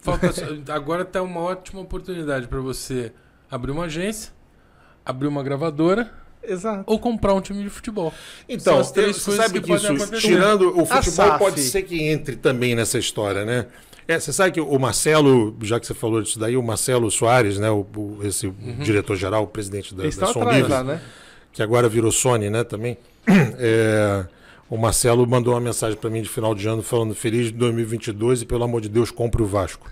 Falta, agora está uma ótima oportunidade para você abrir uma agência, abrir uma gravadora. Exato. Ou comprar um time de futebol. Então, você sabe que, que isso, tirando o futebol, pode ser que entre também nessa história, né? É, você sabe que o Marcelo, já que você falou disso daí, o Marcelo Soares, né, o, o esse uhum. diretor-geral, presidente da, Eles da né? que agora virou Sony, né, também. É, o Marcelo mandou uma mensagem para mim de final de ano falando feliz 2022 e pelo amor de Deus compre o Vasco.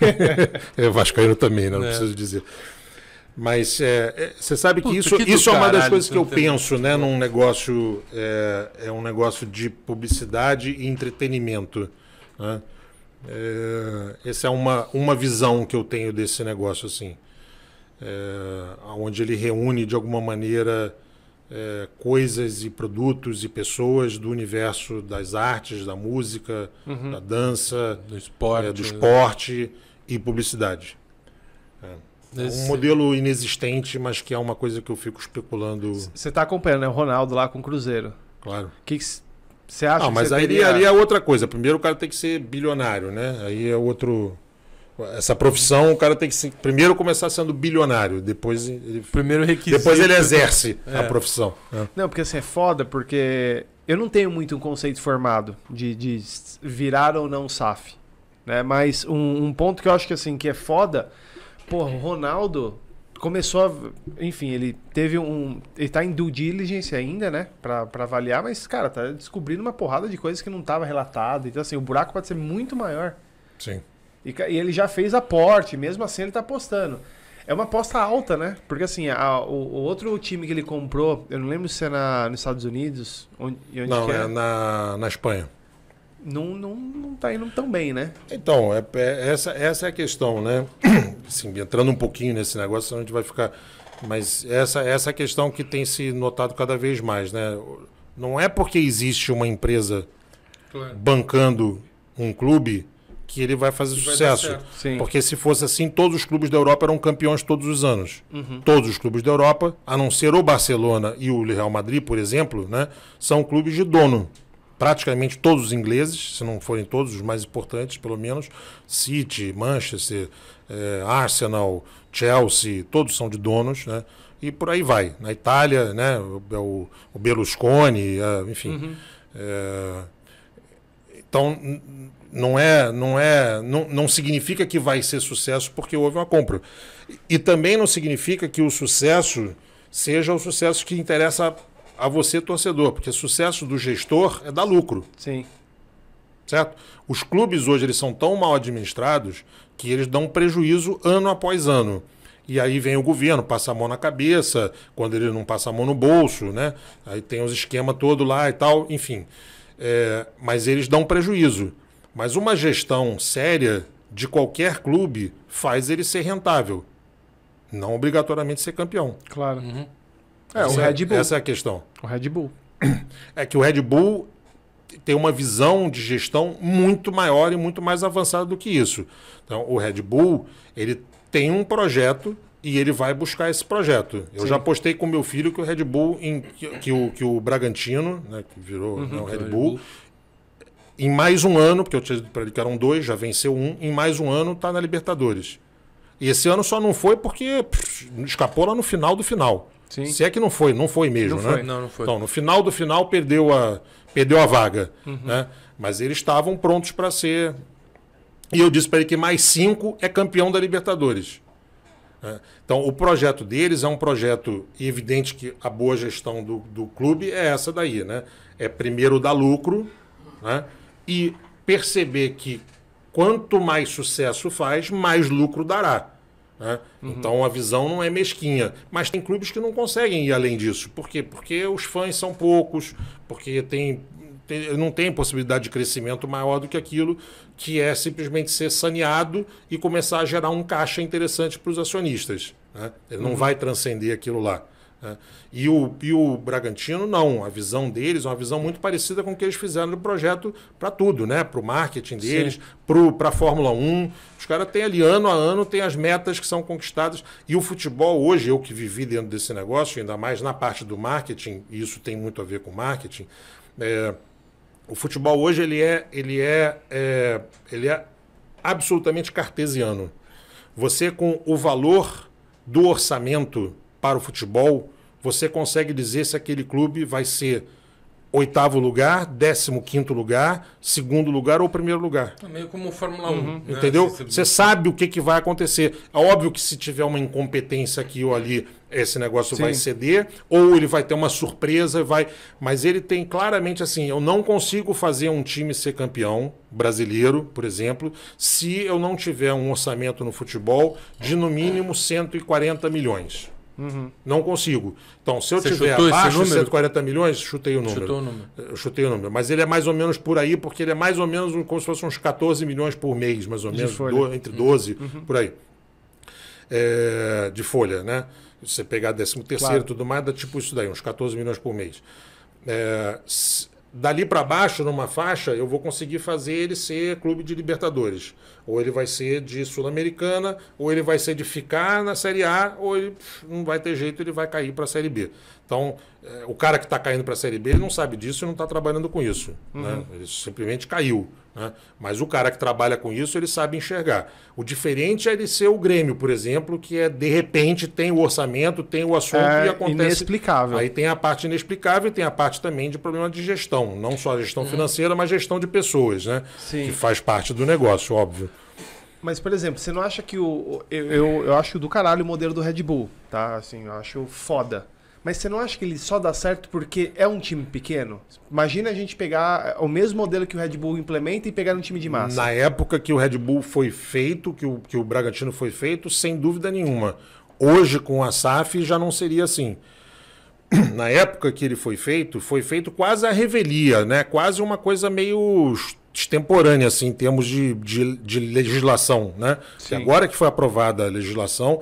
é vascaíno também, né? não é. preciso dizer. Mas é, é, você é, sabe que Puta, isso, que isso é uma das coisas que eu penso, né? Num negócio é, é, um negócio de publicidade e entretenimento. Né? É, essa é uma, uma visão que eu tenho desse negócio assim, onde ele reúne de alguma maneira é, coisas e produtos e pessoas do universo das artes, da música, uhum. da dança, do esporte, é, do né? esporte e publicidade. É. é um modelo inexistente, mas que é uma coisa que eu fico especulando. Você está acompanhando né? o Ronaldo lá com o Cruzeiro. Claro. O que você acha Não, ah, mas aí, teria... ali é outra coisa. Primeiro o cara tem que ser bilionário, né? Aí é outro. Essa profissão, o cara tem que se, primeiro começar sendo bilionário, depois ele, primeiro requisito, depois ele exerce é. a profissão. É. Não, porque assim é foda, porque eu não tenho muito um conceito formado de, de virar ou não SAF. Né? Mas um, um, ponto que eu acho que assim que é foda, porra, o Ronaldo começou a, enfim, ele teve um, ele tá em due diligence ainda, né, para avaliar, mas cara, tá descobrindo uma porrada de coisas que não tava relatado Então assim, o buraco pode ser muito maior. Sim. E, e ele já fez aporte, mesmo assim ele tá apostando. É uma aposta alta, né? Porque assim, a, o, o, outro time que ele comprou, eu não lembro se é na, nos Estados Unidos. Onde, onde não, é, é na, na Espanha. Não, não, não tá indo tão bem, né? Então, é, é, essa, essa é a questão, né? Assim, entrando um pouquinho nesse negócio, a gente vai ficar. Mas essa, essa é a questão que tem se notado cada vez mais, né? Não é porque existe uma empresa claro. bancando um clube que ele vai fazer sucesso. Porque se fosse assim, todos os clubes da Europa eram campeões todos os anos. Uhum. Todos os clubes da Europa, a não ser o Barcelona e o Real Madrid, por exemplo, né, são clubes de dono. Praticamente todos os ingleses, se não forem todos os mais importantes, pelo menos, City, Manchester, eh, Arsenal, Chelsea, todos são de donos, né? E por aí vai. Na Itália, né? É o, é o Berlusconi, é, enfim. Uhum. Eh, então, não é, não é, não, não significa que vai ser sucesso porque houve uma compra. E também não significa que o sucesso seja o sucesso que interessa a, você, torcedor, porque o sucesso do gestor é dar lucro. Sim. Certo? Os clubes hoje eles são tão mal administrados que eles dão prejuízo ano após ano. E aí vem o governo, passa a mão na cabeça, quando ele não passa a mão no bolso, né? Aí tem os esquemas todo lá e tal, enfim é, mas eles dão prejuízo. Mas uma gestão séria de qualquer clube faz ele ser rentável. Não obrigatoriamente ser campeão. Claro. Uhum. É, o é Red Bull. Essa é a questão. O Red Bull. É que o Red Bull tem uma visão de gestão muito maior e muito mais avançada do que isso. Então, o Red Bull, ele tem um projeto e ele vai buscar esse projeto. Eu Sim. já postei com meu filho que o Red Bull, em, que, que, o, que o Bragantino, né, que virou uhum, não, né, é, Red, Red Bull, Bull, em mais um ano, porque eu tinha dito para ele que eram dois, já venceu um, em mais um ano está na Libertadores. E esse ano só não foi porque pff, escapou lá no final do final. Sim. Se é que não foi, não foi mesmo, não né? Foi, não, não foi. Então, no final do final perdeu a, perdeu a vaga. Uhum. Né? Mas eles estavam prontos para ser. E eu disse para ele que mais cinco é campeão da Libertadores. Né? Então, o projeto deles é um projeto evidente que a boa gestão do, do clube é essa daí, né? É primeiro dar lucro né? e perceber que quanto mais sucesso faz, mais lucro dará. Né? Uhum. Então a visão não é mesquinha. Mas tem clubes que não conseguem ir além disso. Por quê? Porque os fãs são poucos, porque tem não tem possibilidade de crescimento maior do que aquilo que é simplesmente ser saneado e começar a gerar um caixa interessante para os acionistas. Né? Ele não uhum. vai transcender aquilo lá. Né? E, o, e o Bragantino, não. A visão deles é uma visão muito parecida com o que eles fizeram no projeto para tudo, né? Para o marketing deles, para a Fórmula 1. Os caras têm ali, ano a ano, tem as metas que são conquistadas. E o futebol, hoje, eu que vivi dentro desse negócio, ainda mais na parte do marketing, e isso tem muito a ver com marketing, é, o futebol hoje ele é, ele é, é, ele é absolutamente cartesiano. Você com o valor do orçamento para o futebol, você consegue dizer se aquele clube vai ser oitavo lugar, décimo quinto lugar, segundo lugar ou primeiro lugar. É meio como Fórmula 1. Uhum. Né? Entendeu? Você sabe o que, que vai acontecer. É óbvio que se tiver uma incompetência aqui ou ali esse negócio Sim. vai ceder, ou ele vai ter uma surpresa, vai. Mas ele tem claramente assim: eu não consigo fazer um time ser campeão brasileiro, por exemplo, se eu não tiver um orçamento no futebol de no mínimo 140 milhões. Uhum. Não consigo. Então, se eu Você tiver abaixo de 140 milhões, chutei o número. Chutou o número. Eu chutei o número. Mas ele é mais ou menos por aí, porque ele é mais ou menos como se fosse uns 14 milhões por mês, mais ou menos, do, entre 12, uhum. por aí é, de folha, né? Você pegar 13 terceiro claro. tudo mais, dá tipo isso daí, uns 14 milhões por mês. É, dali para baixo, numa faixa, eu vou conseguir fazer ele ser clube de Libertadores. Ou ele vai ser de Sul-Americana, ou ele vai ser de ficar na Série A, ou ele pff, não vai ter jeito, ele vai cair para a Série B. Então, é, o cara que está caindo para a Série B, ele não sabe disso e não está trabalhando com isso. Né? Uhum. Né? Ele simplesmente caiu. Né? Mas o cara que trabalha com isso, ele sabe enxergar. O diferente é ele ser o Grêmio, por exemplo, que é de repente tem o orçamento, tem o assunto é e acontece. Inexplicável. Aí tem a parte inexplicável e tem a parte também de problema de gestão. Não só a gestão uhum. financeira, mas gestão de pessoas, né? Sim. Que faz parte do negócio, óbvio. Mas, por exemplo, você não acha que o. Eu, eu, eu acho do caralho o modelo do Red Bull, tá? Assim, eu acho foda. Mas você não acha que ele só dá certo porque é um time pequeno? Imagina a gente pegar é, o mesmo modelo que o Red Bull implementa e pegar um time de massa. Na época que o Red Bull foi feito, que o, que o Bragantino foi feito, sem dúvida nenhuma. Hoje, com a SAF, já não seria assim na época que ele foi feito, foi feito quase a revelia, né? Quase uma coisa meio extemporânea, assim, em termos de, de, de legislação, né? agora que foi aprovada a legislação,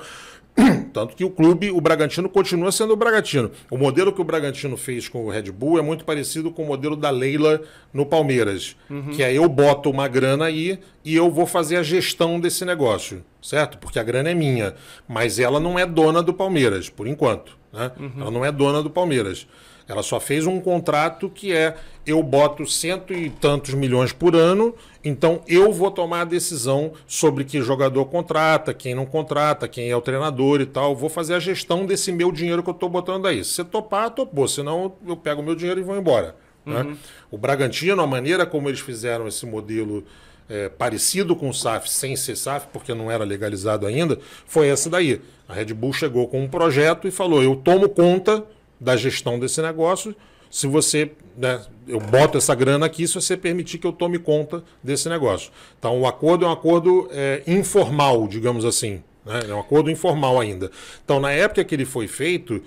Tanto que o clube, o Bragantino, continua sendo o Bragantino. O modelo que o Bragantino fez com o Red Bull é muito parecido com o modelo da Leila no Palmeiras. Uhum. Que é eu boto uma grana aí e eu vou fazer a gestão desse negócio, certo? Porque a grana é minha. Mas ela não é dona do Palmeiras, por enquanto. Né? Uhum. Ela não é dona do Palmeiras. Ela só fez um contrato que é eu boto cento e tantos milhões por ano, então eu vou tomar a decisão sobre que jogador contrata, quem não contrata, quem é o treinador e tal. Vou fazer a gestão desse meu dinheiro que eu estou botando aí. Se topar, topou. Senão eu pego o meu dinheiro e vou embora. Né? Uhum. O Bragantino, a maneira como eles fizeram esse modelo é, parecido com o SAF, sem ser SAF, porque não era legalizado ainda, foi essa daí. A Red Bull chegou com um projeto e falou: eu tomo conta da gestão desse negócio. Se você, né, eu boto essa grana aqui, se você permitir que eu tome conta desse negócio. Então, o acordo é um acordo é, informal, digamos assim. Né? É um acordo informal ainda. Então, na época que ele foi feito,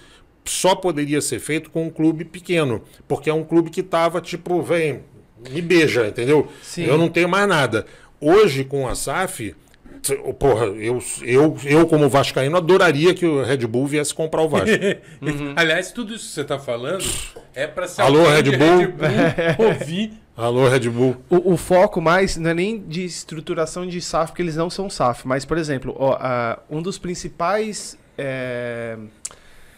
só poderia ser feito com um clube pequeno, porque é um clube que estava tipo, vem, me beija, entendeu? Sim. Eu não tenho mais nada. Hoje, com a SAF, Porra, eu, eu, eu como vascaíno adoraria que o Red Bull viesse comprar o Vasco. uhum. Aliás, tudo isso que você está falando é para ser Alô, Red Bull. Red Bull ouvir. Alô, Red Bull. O, o, foco mais não é nem de estruturação de SAF, porque eles não são SAF, mas, por exemplo, ó, um dos principais. É,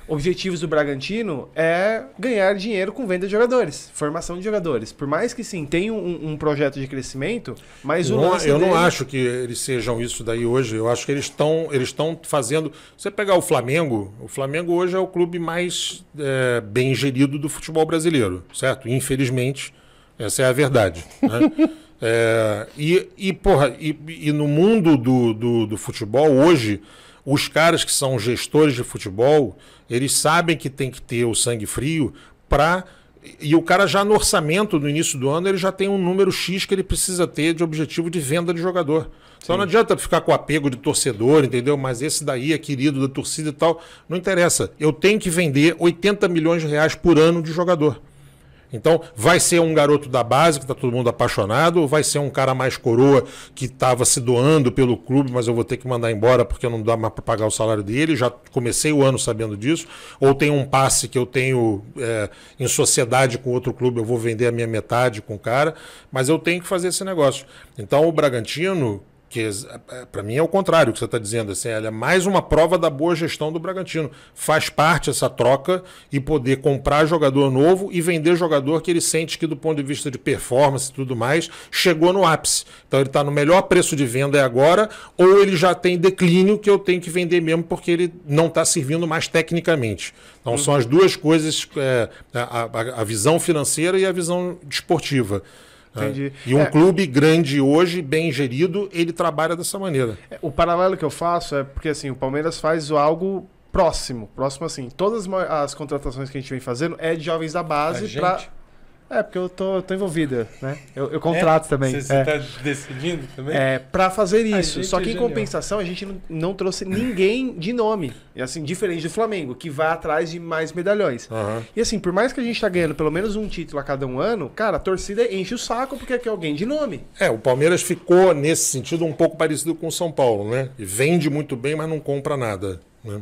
objetivos do Bragantino é ganhar dinheiro com venda de jogadores, formação de jogadores. Por mais que sim, tenha um, um projeto de crescimento, mas não, o lance Eu dele... não acho que eles sejam isso daí hoje. Eu acho que eles estão eles estão fazendo. Você pegar o Flamengo, o Flamengo hoje é o clube mais é, bem gerido do futebol brasileiro, certo? Infelizmente, essa é a verdade. Né? é, e, e, porra, e, e no mundo do, do, do futebol hoje os caras que são gestores de futebol, eles sabem que tem que ter o sangue frio para e o cara já no orçamento no início do ano ele já tem um número X que ele precisa ter de objetivo de venda de jogador. Então Sim. não adianta ficar com apego de torcedor, entendeu? Mas esse daí é querido da torcida e tal. Não interessa. Eu tenho que vender 80 milhões de reais por ano de jogador. Então, vai ser um garoto da base que está todo mundo apaixonado, ou vai ser um cara mais coroa que estava se doando pelo clube, mas eu vou ter que mandar embora porque não dá mais para pagar o salário dele. Já comecei o ano sabendo disso. Ou tem um passe que eu tenho é, em sociedade com outro clube, eu vou vender a minha metade com o cara. Mas eu tenho que fazer esse negócio. Então, o Bragantino que é, é, para mim é o contrário o que você está dizendo. Assim, ela é mais uma prova da boa gestão do Bragantino. Faz parte essa troca e poder comprar jogador novo e vender jogador que ele sente que, do ponto de vista de performance e tudo mais, chegou no ápice. Então ele está no melhor preço de venda agora, ou ele já tem declínio que eu tenho que vender mesmo porque ele não está servindo mais tecnicamente. Então uhum. são as duas coisas: é, a, a, a visão financeira e a visão desportiva. É. Entendi. É. E um é. clube grande hoje, bem gerido, ele trabalha dessa maneira. É, o paralelo que eu faço é porque assim, o Palmeiras faz algo próximo, próximo assim. Todas as, as contratações que a gente vem fazendo é de jovens da base é para é, porque eu tô, tô envolvida, né? Eu, eu é? contrato é? também. Você está é. decidindo também? É, para fazer ah, isso. Só é que em compensação, a gente não, não, trouxe ninguém de nome. E assim, diferente do Flamengo, que vai atrás de mais medalhões. Uhum. E assim, por mais que a gente tá ganhando pelo menos um título a cada um ano, cara, a torcida enche o saco porque quer é alguém de nome. É, o Palmeiras ficou, nesse sentido, um pouco parecido com o São Paulo, né? E vende muito bem, mas não compra nada. Né?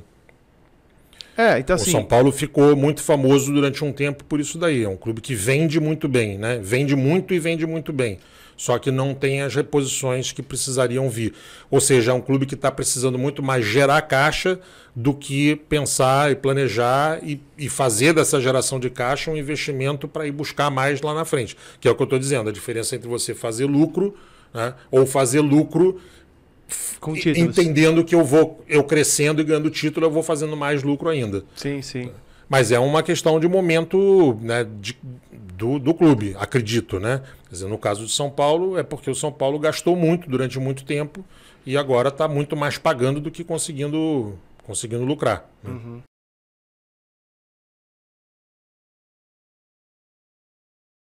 É, então assim. O São Paulo ficou muito famoso durante um tempo por isso daí. É um clube que vende muito bem, né? Vende muito e vende muito bem. Só que não tem as reposições que precisariam vir. Ou seja, é um clube que está precisando muito mais gerar caixa do que pensar e planejar e, e fazer dessa geração de caixa um investimento para ir buscar mais lá na frente. Que é o que eu estou dizendo. A diferença entre você fazer lucro né, ou fazer lucro com título, entendendo que eu vou eu crescendo e ganhando título, eu vou fazendo mais lucro ainda. Sim, sim. Mas é uma questão de momento né, de, do, do clube, acredito, né? Quer dizer, no caso de São Paulo, é porque o São Paulo gastou muito durante muito tempo e agora está muito mais pagando do que conseguindo, conseguindo lucrar. Né? Uhum.